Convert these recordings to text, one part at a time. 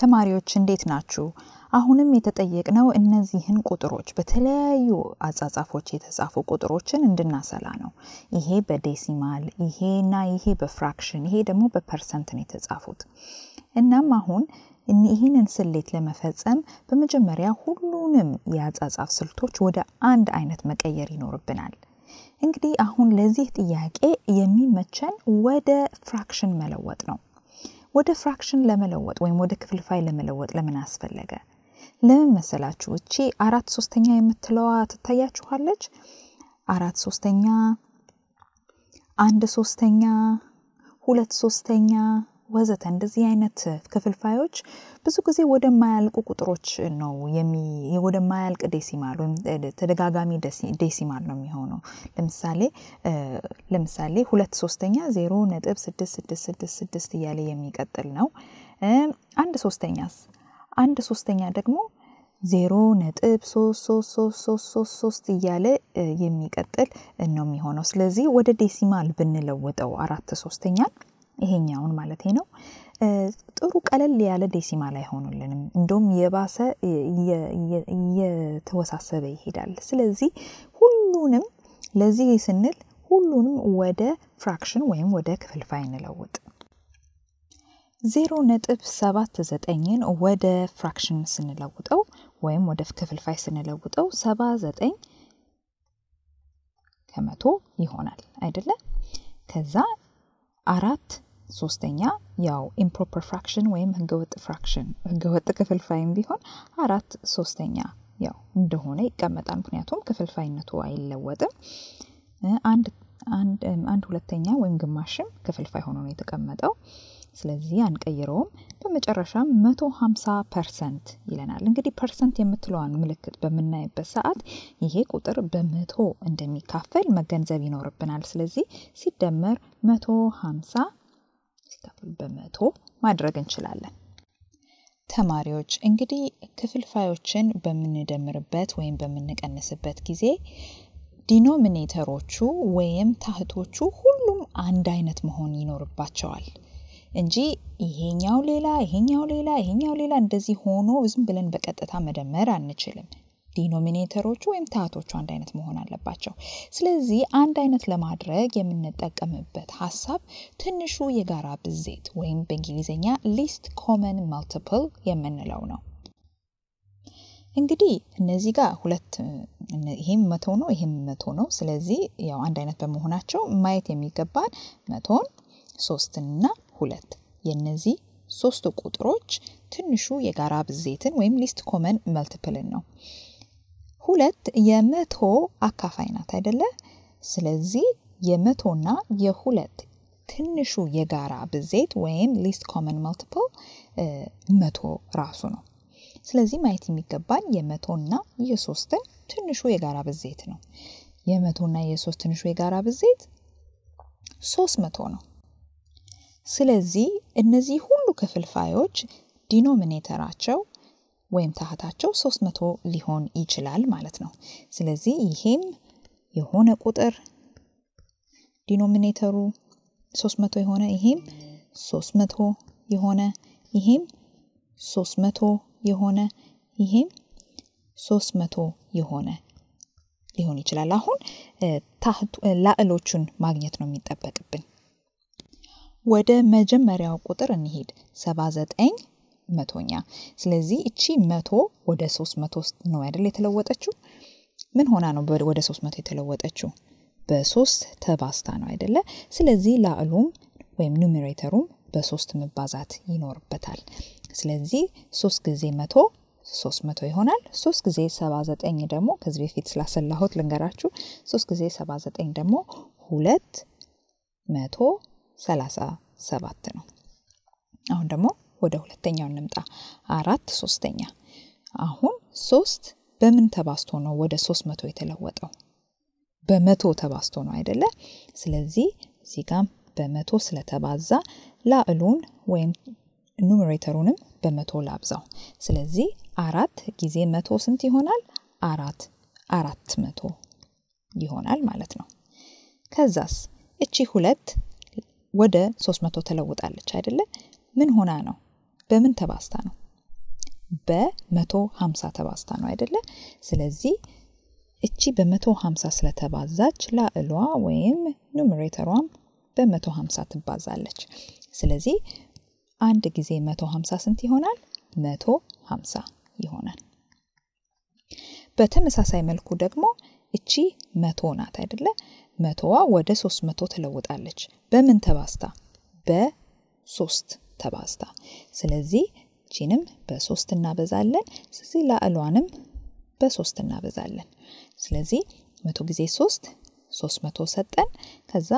ተማሪዎች እንዴት ናችሁ? አሁንም የተጠየቅነው እነዚህን ቁጥሮች በተለያዩ አጻጻፎች የተጻፉ ቁጥሮችን እንድናሰላ ነው። ይሄ በዴሲማል እና ይሄ በፍራክሽን ይሄ ደግሞ በፐርሰንት ነው የተጻፉት። እናም አሁን ይህንን ስሌት ለመፈጸም በመጀመሪያ ሁሉንም የአጻጻፍ ስልቶች ወደ አንድ አይነት መቀየር ይኖርብናል። እንግዲህ አሁን ለዚህ ጥያቄ የሚመቸን ወደ ፍራክሽን መለወጥ ነው። ወደ ፍራክሽን ለመለወጥ ወይም ወደ ክፍልፋይ ለመለወጥ ለምን አስፈለገ? ለምን መሰላችሁ? እቺ አራት ሶስተኛ የምትለዋ ትታያችኋለች። አራት ሶስተኛ፣ አንድ ሶስተኛ፣ ሁለት ሶስተኛ፣ ወዘተ እንደዚህ አይነት ክፍልፋዮች ብዙ ጊዜ ወደማያልቁ ቁጥሮች ነው ወደማያልቅ ዴሲማል ወይም ተደጋጋሚ ዴሲማል ነው የሚሆነው። ለምሳሌ ለምሳሌ ሁለት ሶስተኛ ዜሮ ነጥብ ስድስት ስድስት ስድስት ስድስት እያለ የሚቀጥል ነው። አንድ ሶስተኛስ አንድ ሶስተኛ ደግሞ ዜሮ ነጥብ ሶስት ሶስት ሶስት ሶስት ሶስት ሶስት እያለ የሚቀጥል ነው የሚሆነው። ስለዚህ ወደ ዴሲማል ብንለውጠው አራት ሶስተኛን ይሄኛውን ማለት ነው። ጥሩ ቀለል ያለ ዴሲማል አይሆኑልንም። እንደውም የባሰ እየተወሳሰበ ይሄዳል። ስለዚህ ሁሉንም ለዚህ ስንል ሁሉንም ወደ ፍራክሽን ወይም ወደ ክፍልፋይ እንለውጥ። ዜሮ ነጥብ ሰባት ዘጠኝን ወደ ፍራክሽን ስንለውጠው ወይም ወደ ክፍልፋይ ስንለውጠው ሰባ ዘጠኝ ከመቶ ይሆናል አይደለ? ከዛ አራት ሶስተኛ ያው ኢምፕሮፐር ፍራክሽን ወይም ህገወጥ ፍራክሽን ህገወጥ ክፍልፋይም ቢሆን አራት ሶስተኛ ያው እንደሆነ ይቀመጣል። ምክንያቱም ክፍልፋይነቱ አይለወጥም። አንድ ሁለተኛ ወይም ግማሽም ክፍልፋይ ሆኖ ነው የተቀመጠው። ስለዚህ አንቀይረውም። በመጨረሻም መቶ ሀምሳ ፐርሰንት ይለናል። እንግዲህ ፐርሰንት የምትለዋን ምልክት በምናይበት ሰዓት ይሄ ቁጥር በመቶ እንደሚካፈል መገንዘብ ይኖርብናል። ስለዚህ ሲደመር መቶ ሀምሳ ሲከፍል በመቶ ማድረግ እንችላለን። ተማሪዎች እንግዲህ ክፍልፋዮችን በምንደምርበት ወይም በምንቀንስበት ጊዜ ዲኖሚኔተሮቹ ወይም ታህቶቹ ሁሉም አንድ አይነት መሆን ይኖርባቸዋል እንጂ ይሄኛው ሌላ ይሄኛው ሌላ ይሄኛው ሌላ እንደዚህ ሆኖ ዝም ብለን በቀጥታ መደመር አንችልም። ዲኖሚኔተሮቹ ወይም ታቶቹ አንድ አይነት መሆን አለባቸው። ስለዚህ አንድ አይነት ለማድረግ የምንጠቀምበት ሀሳብ ትንሹ የጋራ ብዜት ወይም በእንግሊዝኛ ሊስት ኮመን መልቲፕል የምንለው ነው። እንግዲህ እነዚህ ጋር ሁለት ይሄም መቶ ነው፣ ይሄም መቶ ነው። ስለዚህ ያው አንድ አይነት በመሆናቸው ማየት የሚገባን መቶን፣ ሶስትንና ሁለት የነዚህ ሶስቱ ቁጥሮች ትንሹ የጋራ ብዜትን ወይም ሊስት ኮመን መልትፕልን ነው። ሁለት የመቶ አካፋይ ናት አይደለ? ስለዚህ የመቶና የሁለት ትንሹ የጋራ ብዜት ወይም ሊስት ኮመን መልቲፕል መቶ ራሱ ነው። ስለዚህ ማየት የሚገባን የመቶና የሶስትን ትንሹ የጋራ ብዜት ነው። የመቶና የሶስት ትንሹ የጋራ ብዜት ሶስት መቶ ነው። ስለዚህ እነዚህ ሁሉ ክፍልፋዮች ዲኖሚኔተራቸው ወይም ታህታቸው 300 ሊሆን ይችላል ማለት ነው። ስለዚህ ይሄም የሆነ ቁጥር ዲኖሚኔተሩ 300 የሆነ ይሄም 300 የሆነ ይሄም 300 የሆነ ይሄም 300 የሆነ ሊሆን ይችላል። አሁን ላዕሎቹን ማግኘት ነው የሚጠበቅብን። ወደ መጀመሪያው ቁጥር እንሂድ 79 መቶኛ። ስለዚህ እቺ መቶ ወደ ሶስት መቶ ነው አይደል የተለወጠችው? ምን ሆና ነው ወደ ሶስት መቶ የተለወጠችው? በሶስት ተባስታ ነው አይደለ? ስለዚህ ላዕሉም ወይም ኑሜሬተሩም በሶስት መባዛት ይኖርበታል። ስለዚህ ሶስት ጊዜ መቶ ሶስት መቶ ይሆናል። ሶስት ጊዜ ሰባ ዘጠኝ ደግሞ ከዚህ በፊት ስላሰላሁት ልንገራችሁ። ሶስት ጊዜ ሰባ ዘጠኝ ደግሞ ሁለት መቶ ሰላሳ ሰባት ነው። አሁን ደግሞ ወደ ሁለተኛው እንምጣ። አራት ሶስተኛ። አሁን ሶስት በምን ተባስቶ ነው ወደ ሶስት መቶ የተለወጠው? በመቶ ተባዝቶ ነው አይደለ? ስለዚህ እዚህ ጋር በመቶ ስለተባዛ ላዕሉን ወይም ኑሜሬተሩንም በመቶ ላብዛው። ስለዚህ አራት ጊዜ መቶ ስንት ይሆናል? አራት አራት መቶ ይሆናል ማለት ነው። ከዛስ እቺ ሁለት ወደ ሶስት መቶ ተለውጣለች አይደለ? ምን ሆና ነው? በምን ተባስታ ነው? በመቶ ሀምሳ ተባስታ ነው አይደለ? ስለዚህ እቺ በመቶ ሀምሳ ስለተባዛች ላእሏ ወይም ኑሜሬተሯም በመቶ ሀምሳ ትባዛለች። ስለዚህ አንድ ጊዜ መቶ ሀምሳ ስንት ይሆናል? መቶ ሀምሳ ይሆናል። በተመሳሳይ መልኩ ደግሞ እቺ መቶ ናት አይደለ? መቶዋ ወደ ሶስት መቶ ትለውጣለች። በምን ተባስታ? በሶስት ተባዝታ ስለዚህ ቺንም በሶስት እናበዛለን ስለዚህ ላዕሏንም በሶስት እናበዛለን ስለዚህ መቶ ጊዜ ሶስት ሶስት መቶ ሰጠን ከዛ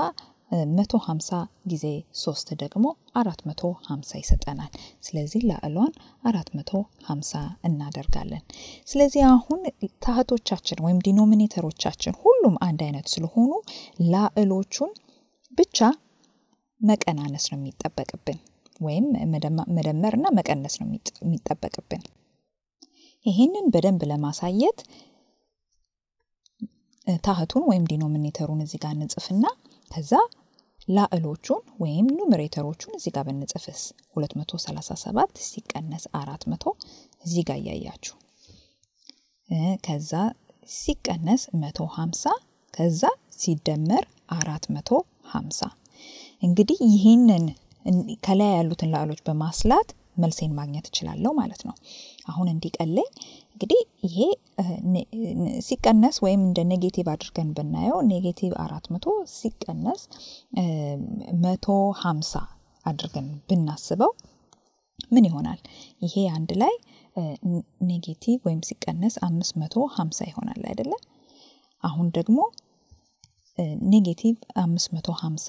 መቶ ሀምሳ ጊዜ ሶስት ደግሞ አራት መቶ ሀምሳ ይሰጠናል። ስለዚህ ላዕሏን አራት መቶ ሀምሳ እናደርጋለን። ስለዚህ አሁን ታህቶቻችን ወይም ዲኖሚኔተሮቻችን ሁሉም አንድ አይነት ስለሆኑ ላዕሎቹን ብቻ መቀናነስ ነው የሚጠበቅብን። ወይም መደመር እና መቀነስ ነው የሚጠበቅብን። ይህንን በደንብ ለማሳየት ታህቱን ወይም ዲኖሚኔተሩን እዚህ ጋር እንጽፍና ከዛ ላዕሎቹን ወይም ኑሜሬተሮቹን እዚህ ጋር ብንጽፍስ 237 ሲቀነስ 400 እዚህ ጋር እያያችሁ ከዛ ሲቀነስ 150 ከዛ ሲደመር 450 እንግዲህ ይህንን ከላይ ያሉትን ላዕሎች በማስላት መልሴን ማግኘት እችላለሁ ማለት ነው። አሁን እንዲቀለኝ እንግዲህ ይሄ ሲቀነስ ወይም እንደ ኔጌቲቭ አድርገን ብናየው ኔጌቲቭ አራት መቶ ሲቀነስ መቶ ሀምሳ አድርገን ብናስበው ምን ይሆናል? ይሄ አንድ ላይ ኔጌቲቭ ወይም ሲቀነስ አምስት መቶ ሀምሳ ይሆናል አይደለ? አሁን ደግሞ ኔጌቲቭ አምስት መቶ ሀምሳ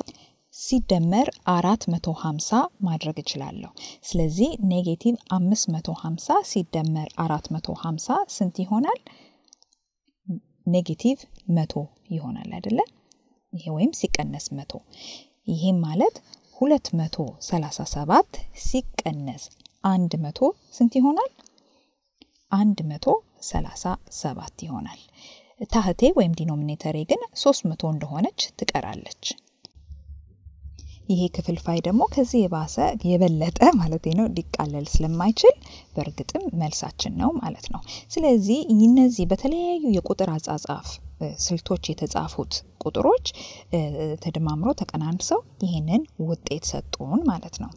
ሲደመር 450 ማድረግ እችላለሁ። ስለዚህ ኔጌቲቭ 550 ሲደመር 450 ስንት ይሆናል? ኔጌቲቭ መቶ ይሆናል አይደለ? ይሄ ወይም ሲቀነስ መቶ ይህም ማለት 237 ሲቀነስ 100 ስንት ይሆናል? 137 ይሆናል። ታህቴ ወይም ዲኖሚኔተሬ ግን 300 እንደሆነች ትቀራለች። ይሄ ክፍልፋይ ደግሞ ከዚህ የባሰ የበለጠ ማለት ነው ሊቃለል ስለማይችል በእርግጥም መልሳችን ነው ማለት ነው። ስለዚህ እነዚህ በተለያዩ የቁጥር አጻጻፍ ስልቶች የተጻፉት ቁጥሮች ተደማምሮ ተቀናንሰው ይህንን ውጤት ሰጡን ማለት ነው።